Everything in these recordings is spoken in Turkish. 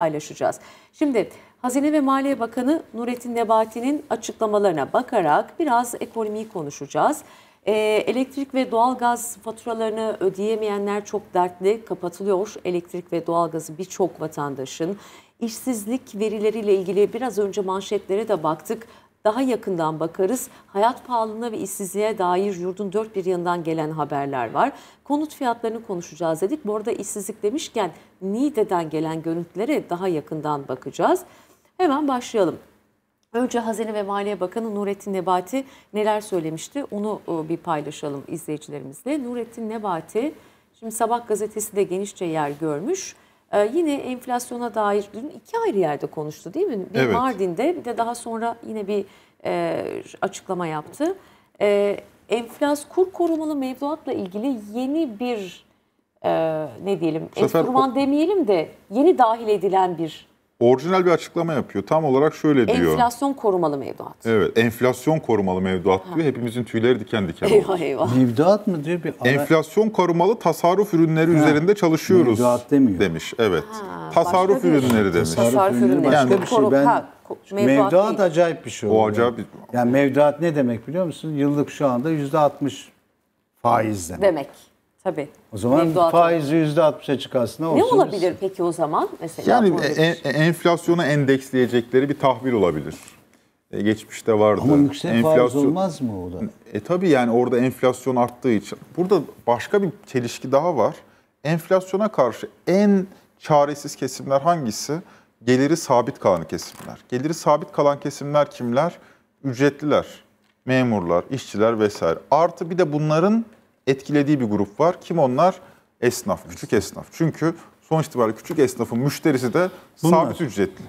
paylaşacağız. Şimdi Hazine ve Maliye Bakanı Nurettin Nebati'nin açıklamalarına bakarak biraz ekonomiyi konuşacağız. Ee, elektrik ve doğalgaz faturalarını ödeyemeyenler çok dertli kapatılıyor. Elektrik ve doğalgazı birçok vatandaşın. İşsizlik verileriyle ilgili biraz önce manşetlere de baktık daha yakından bakarız. Hayat pahalılığına ve işsizliğe dair yurdun dört bir yanından gelen haberler var. Konut fiyatlarını konuşacağız dedik. Bu arada işsizlik demişken NİDE'den gelen görüntülere daha yakından bakacağız. Hemen başlayalım. Önce Hazine ve Maliye Bakanı Nurettin Nebati neler söylemişti onu e, bir paylaşalım izleyicilerimizle. Nurettin Nebati şimdi Sabah gazetesi de genişçe yer görmüş ee, yine enflasyona dair dün iki ayrı yerde konuştu değil mi? Bir evet. Mardin'de bir de daha sonra yine bir e, açıklama yaptı. E, enflas kur korumalı mevduatla ilgili yeni bir e, ne diyelim Bu sefer enstrüman demeyelim de yeni dahil edilen bir orijinal bir açıklama yapıyor. Tam olarak şöyle diyor. Enflasyon korumalı mevduat. Evet, enflasyon korumalı mevduat ha. Hepimizin tüyleri diken diken eyvah, oldu. Eyvah Mevduat mı diyor? Bir ara... Enflasyon korumalı tasarruf ürünleri ha. üzerinde çalışıyoruz. Mevduat demiyor. Demiş, evet. Ha, tasarruf ürünleri demiş. Tasarruf ürünleri. Yani, yani bir şey. Ben... Ha, Mevduat, mevduat değil. acayip bir şey O acayip. Yani mevduat ne demek biliyor musun? Yıllık şu anda %60 faizden. Demek. Tabii. O zaman faiz yüzde altmışa çıkarsın. Ne olsun olabilir peki o zaman? mesela? Yani en, e, enflasyona endeksleyecekleri bir tahvil olabilir. E, geçmişte vardı. Ama yüksek enflasyon... faiz olmaz mı o da? E tabii yani orada enflasyon arttığı için. Burada başka bir çelişki daha var. Enflasyona karşı en çaresiz kesimler hangisi? Geliri sabit kalan kesimler. Geliri sabit kalan kesimler kimler? Ücretliler, memurlar, işçiler vesaire. Artı bir de bunların etkilediği bir grup var. Kim onlar? Esnaf, küçük esnaf. Çünkü sonuç itibariyle küçük esnafın müşterisi de Bunlar. sabit ücretli.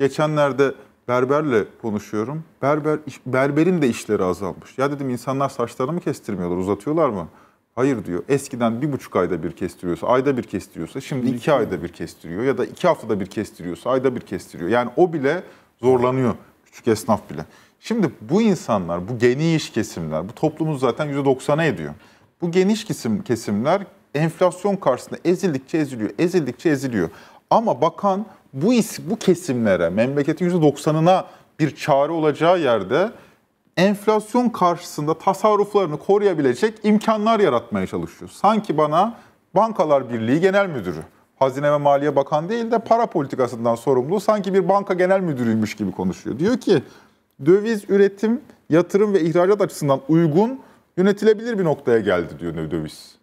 Geçenlerde berberle konuşuyorum. Berber berberin de işleri azalmış. Ya dedim insanlar saçlarını mı kestirmiyorlar, uzatıyorlar mı? Hayır diyor. Eskiden bir buçuk ayda bir kestiriyorsa, ayda bir kestiriyorsa şimdi iki, ayda bir kestiriyor. Ya da iki haftada bir kestiriyorsa ayda bir kestiriyor. Yani o bile zorlanıyor. Küçük esnaf bile. Şimdi bu insanlar, bu geniş kesimler, bu toplumumuz zaten %90'a ediyor. Bu geniş kesim kesimler enflasyon karşısında ezildikçe eziliyor, ezildikçe eziliyor. Ama bakan bu is, bu kesimlere, memleketin %90'ına bir çare olacağı yerde enflasyon karşısında tasarruflarını koruyabilecek imkanlar yaratmaya çalışıyor. Sanki bana Bankalar Birliği Genel Müdürü, Hazine ve Maliye Bakan değil de para politikasından sorumlu sanki bir banka genel müdürüymüş gibi konuşuyor. Diyor ki döviz üretim, yatırım ve ihracat açısından uygun yönetilebilir bir noktaya geldi diyor döviz.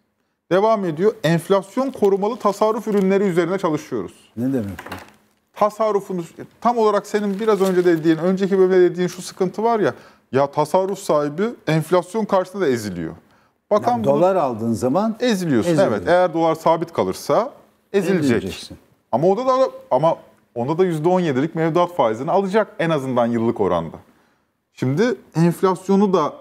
Devam ediyor. Enflasyon korumalı tasarruf ürünleri üzerine çalışıyoruz. Ne demek bu? Tasarrufunuz e, tam olarak senin biraz önce dediğin, önceki bölümde dediğin şu sıkıntı var ya. Ya tasarruf sahibi enflasyon karşısında da eziliyor. Bakan yani bunu, dolar aldığın zaman eziliyorsun. Eziliyor. Evet, eğer dolar sabit kalırsa ezilecek. Ama o da, da ama onda da %17'lik mevduat faizini alacak en azından yıllık oranda. Şimdi enflasyonu da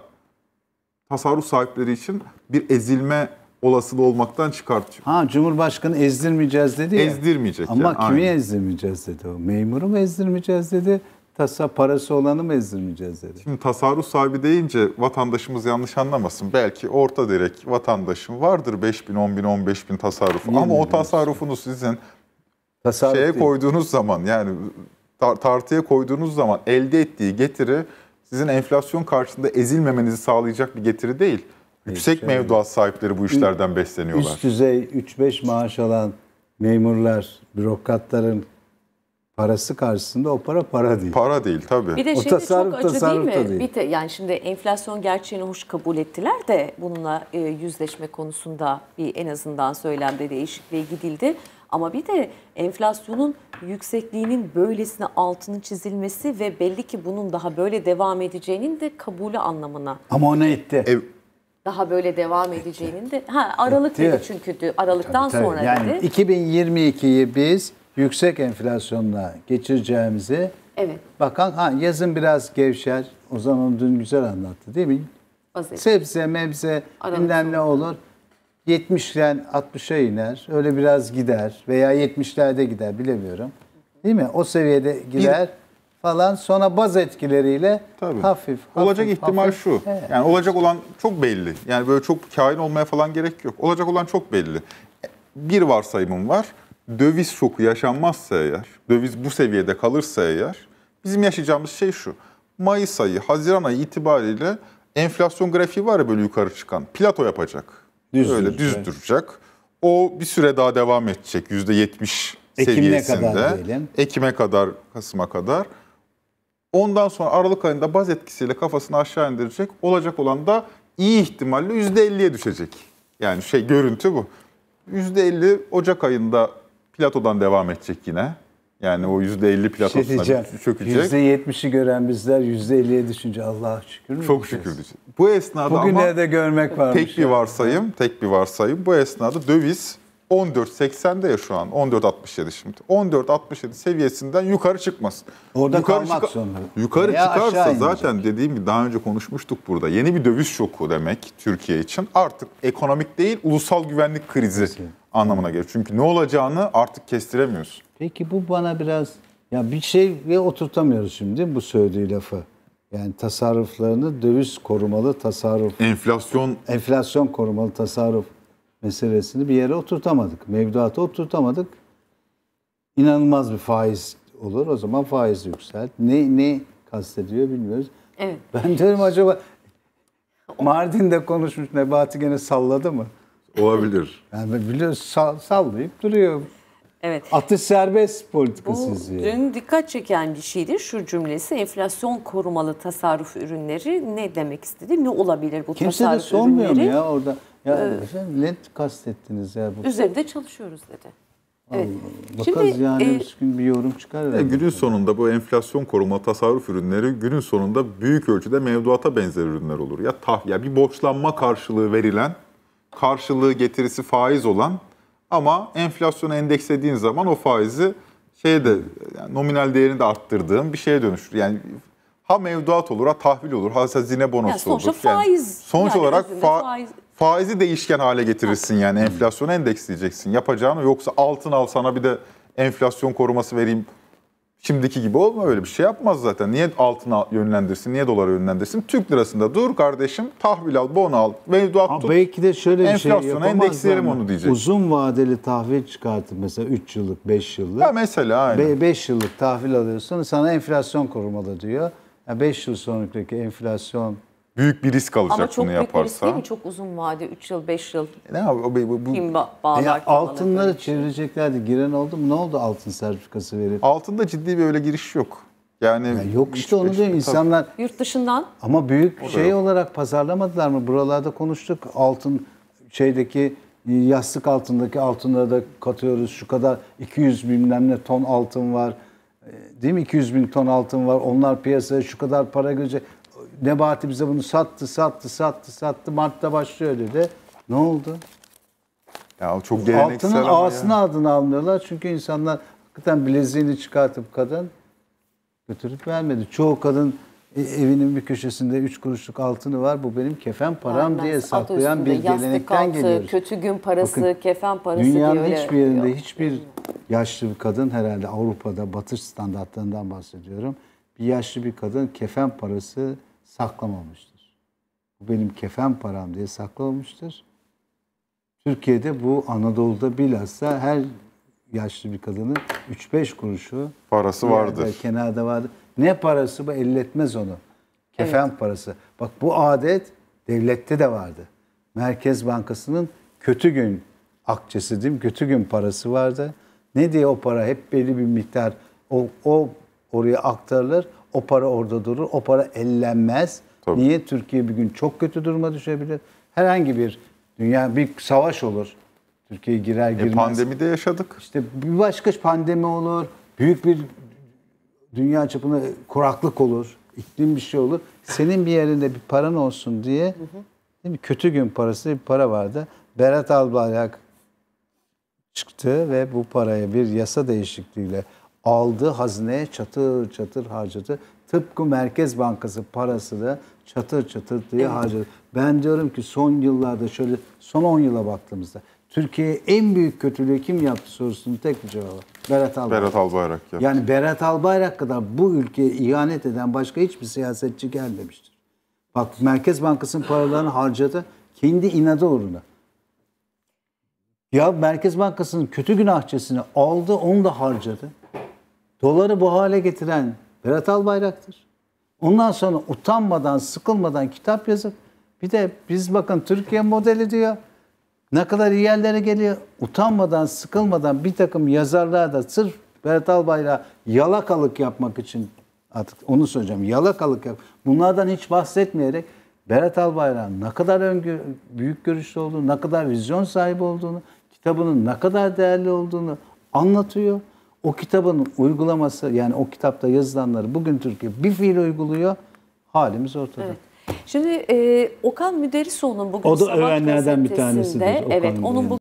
tasarruf sahipleri için bir ezilme olasılığı olmaktan çıkartıyor. Ha Cumhurbaşkanı ezdirmeyeceğiz dedi ya. Ezdirmeyecek. Ama yani, kimi aynen. ezdirmeyeceğiz dedi o. Memuru mu ezdirmeyeceğiz dedi. Tasa parası olanı mı ezdirmeyeceğiz dedi. Şimdi tasarruf sahibi deyince vatandaşımız yanlış anlamasın. Belki orta direk vatandaşım vardır 5 bin, 10 bin, 15 bin tasarruf. Niye Ama o tasarrufunu sizin tasarruf şeye değil. koyduğunuz zaman yani tartıya koyduğunuz zaman elde ettiği getiri sizin enflasyon karşısında ezilmemenizi sağlayacak bir getiri değil. Yüksek şey, mevduat sahipleri bu işlerden besleniyorlar. Üst düzey 3-5 maaş alan memurlar, bürokratların parası karşısında o para para değil. Para değil tabii. Bir de şimdi o çok acı değil mi? Değil. Bir te, yani şimdi enflasyon gerçeğini hoş kabul ettiler de bununla e, yüzleşme konusunda bir en azından söylemde değişikliğe gidildi. Ama bir de enflasyonun yüksekliğinin böylesine altının çizilmesi ve belli ki bunun daha böyle devam edeceğinin de kabulü anlamına. Ama ona etti. E, daha böyle devam edeceğinin de ha Aralık etti. dedi çünkü Aralık'tan tabii, tabii. sonra yani dedi. 2022'yi biz yüksek enflasyonla geçireceğimizi Evet. Bakan ha yazın biraz gevşer. O zaman dün güzel anlattı değil mi? Vaziyet. Sebze, mebze, Aralık bilmem ne olur. 70'den 60'a iner. Öyle biraz gider veya 70'lerde gider bilemiyorum. Değil mi? O seviyede gider. Bir, falan sonra baz etkileriyle Tabii. hafif, hafif olacak hafif, ihtimal hafif, şu. Evet. Yani olacak olan çok belli. Yani böyle çok kain olmaya falan gerek yok. Olacak olan çok belli. Bir varsayımım var. Döviz şoku yaşanmazsa eğer, döviz bu seviyede kalırsa eğer bizim yaşayacağımız şey şu. Mayıs ayı, Haziran ayı itibariyle enflasyon grafiği var ya böyle yukarı çıkan. Plato yapacak. Düz Öyle düz, evet. duracak. O bir süre daha devam edecek %70 Ekim'e seviyesinde. Kadar diyelim. Ekim'e kadar, Kasım'a kadar. Ondan sonra Aralık ayında baz etkisiyle kafasını aşağı indirecek. Olacak olan da iyi ihtimalle %50'ye düşecek. Yani şey görüntü bu. %50 Ocak ayında platodan devam edecek yine. Yani o %50 platosuna şey hani çökecek. %70'i gören bizler %50'ye düşünce Allah'a şükür. mü Çok şükür. Bu esnada bugün ama de görmek var Tek bir varsayım, yani. tek bir varsayım. Bu esnada döviz 14.80'de ya şu an. 14.67 şimdi. 14.67 seviyesinden yukarı çıkmasın. Orada yukarı kalmak zorunda. Yukarı Veya çıkarsa zaten dediğim gibi daha önce konuşmuştuk burada. Yeni bir döviz şoku demek Türkiye için. Artık ekonomik değil ulusal güvenlik krizi Kesin. anlamına gelir. Çünkü ne olacağını artık kestiremiyorsun. Peki bu bana biraz ya bir şey ve oturtamıyoruz şimdi bu söylediği lafı. Yani tasarruflarını döviz korumalı tasarruf. Enflasyon. Enflasyon korumalı tasarruf meselesini bir yere oturtamadık. Mevduatı oturtamadık. İnanılmaz bir faiz olur. O zaman faiz yükselt. Ne ne kastediyor bilmiyoruz. Evet. Ben diyorum acaba Mardin'de konuşmuş Nebati gene salladı mı? Olabilir. Yani biliyoruz sallayıp duruyor. Evet. Atış serbest politikası Bu izliyor. Dün dikkat çeken bir şeydi şu cümlesi. Enflasyon korumalı tasarruf ürünleri ne demek istedi? Ne olabilir bu Kimse tasarruf ürünleri? Kimse de sormuyor ürünleri? mu ya orada? Ya ee, lent kastettiniz ya. Bu. Üzerinde çalışıyoruz dedi. Evet. Bakarız Şimdi, yani e, gün bir yorum çıkar. E, günün sonunda bu enflasyon koruma tasarruf ürünleri günün sonunda büyük ölçüde mevduata benzer ürünler olur. Ya tah ya bir borçlanma karşılığı verilen, karşılığı getirisi faiz olan ama enflasyonu endekslediğin zaman o faizi şeye de yani nominal değerini de arttırdığın bir şeye dönüşür. Yani ha mevduat olur ha tahvil olur ha hazine bonosu yani olur. faiz. Yani sonuç yani olarak fa faiz. faizi değişken hale getirirsin yani enflasyonu endeksleyeceksin. Yapacağını yoksa altın al sana bir de enflasyon koruması vereyim Şimdiki gibi olma öyle bir şey yapmaz zaten. Niye altına yönlendirsin, niye dolara yönlendirsin? Türk lirasında dur kardeşim, tahvil al, bon al, mevduat ha, tut. Belki de şöyle bir şey yapamaz. endekslerim onu diyecek. Uzun vadeli tahvil çıkartıp mesela 3 yıllık, 5 yıllık. Ha mesela aynen. 5 yıllık tahvil alıyorsun, sana enflasyon korumalı diyor. 5 yani yıl sonraki enflasyon büyük bir risk alacak Ama bunu yaparsa. Ama çok büyük risk değil mi? Çok uzun vade, 3 yıl, 5 yıl. Ne abi, bu, bu, kim ba bağlar? Ya, kim altınları bağlar, şey. çevireceklerdi. Giren oldu mu? Ne oldu altın sertifikası verip? Altında ciddi bir öyle giriş yok. Yani ya yok işte onu diyor insanlar. Tabii. Yurt dışından. Ama büyük o şey olarak pazarlamadılar mı? Buralarda konuştuk. Altın şeydeki yastık altındaki altınları da katıyoruz. Şu kadar 200 bilmem ne ton altın var. Değil mi? 200 bin ton altın var. Onlar piyasaya şu kadar para görecek. Nebati bize bunu sattı, sattı, sattı, sattı. Mart'ta başlıyor dedi. Ne oldu? Ya o çok geleneksel Altının ağasını ya. adını almıyorlar. Çünkü insanlar hakikaten bileziğini çıkartıp kadın götürüp vermedi. Çoğu kadın e, evinin bir köşesinde üç kuruşluk altını var. Bu benim kefen param Aynen. diye saklayan bir gelenekten altı, geliyoruz. Kötü gün parası, Bakın, kefen parası dünyanın diye Dünyanın hiçbir yerinde yok. hiçbir yaşlı bir kadın herhalde Avrupa'da batış standartlarından bahsediyorum. Bir yaşlı bir kadın kefen parası saklamamıştır. Bu benim kefen param diye saklamamıştır. Türkiye'de bu Anadolu'da bilhassa her yaşlı bir kadının 3-5 kuruşu parası vardı. Kenarda vardı. Ne parası bu elletmez onu. Kefen evet. parası. Bak bu adet devlette de vardı. Merkez Bankası'nın kötü gün akçesi değil mi? Kötü gün parası vardı. Ne diye o para hep belli bir miktar o, o oraya aktarılır. O para orada durur. O para ellenmez. Tabii. Niye? Türkiye bir gün çok kötü duruma düşebilir. Herhangi bir dünya bir savaş olur. Türkiye girer e, girmez. E de yaşadık. İşte bir başka pandemi olur. Büyük bir dünya çapında kuraklık olur. iklim bir şey olur. Senin bir yerinde bir paran olsun diye değil mi? kötü gün parası bir para vardı. Berat Albayrak çıktı ve bu paraya bir yasa değişikliğiyle aldı hazineye çatır çatır harcadı. Tıpkı Merkez Bankası parası da çatır çatır diye harcadı. Ben diyorum ki son yıllarda şöyle son 10 yıla baktığımızda Türkiye'ye en büyük kötülüğü kim yaptı sorusunun tek bir cevabı. Berat Albayrak. Berat Albayrak yaptı. Yani Berat Albayrak kadar bu ülkeye ihanet eden başka hiçbir siyasetçi gelmemiştir. Bak Merkez Bankası'nın paralarını harcadı. Kendi inadı uğruna. Ya Merkez Bankası'nın kötü günahçesini aldı onu da harcadı doları bu hale getiren Berat Albayrak'tır. Ondan sonra utanmadan, sıkılmadan kitap yazıp bir de biz bakın Türkiye modeli diyor. Ne kadar iyi yerlere geliyor. Utanmadan, sıkılmadan bir takım yazarlar da sırf Berat Albayrak'a yalakalık yapmak için artık onu söyleyeceğim. Yalakalık yap. Bunlardan hiç bahsetmeyerek Berat Albayrak'ın ne kadar öngör, büyük görüşlü olduğunu, ne kadar vizyon sahibi olduğunu, kitabının ne kadar değerli olduğunu anlatıyor o kitabın uygulaması yani o kitapta yazılanları bugün Türkiye bir fiil uyguluyor. Halimiz ortada. Evet. Şimdi e, Okan Müderrisoğlu'nun bugün o da sabah öğrenlerden bir tanesidir. evet, onun bu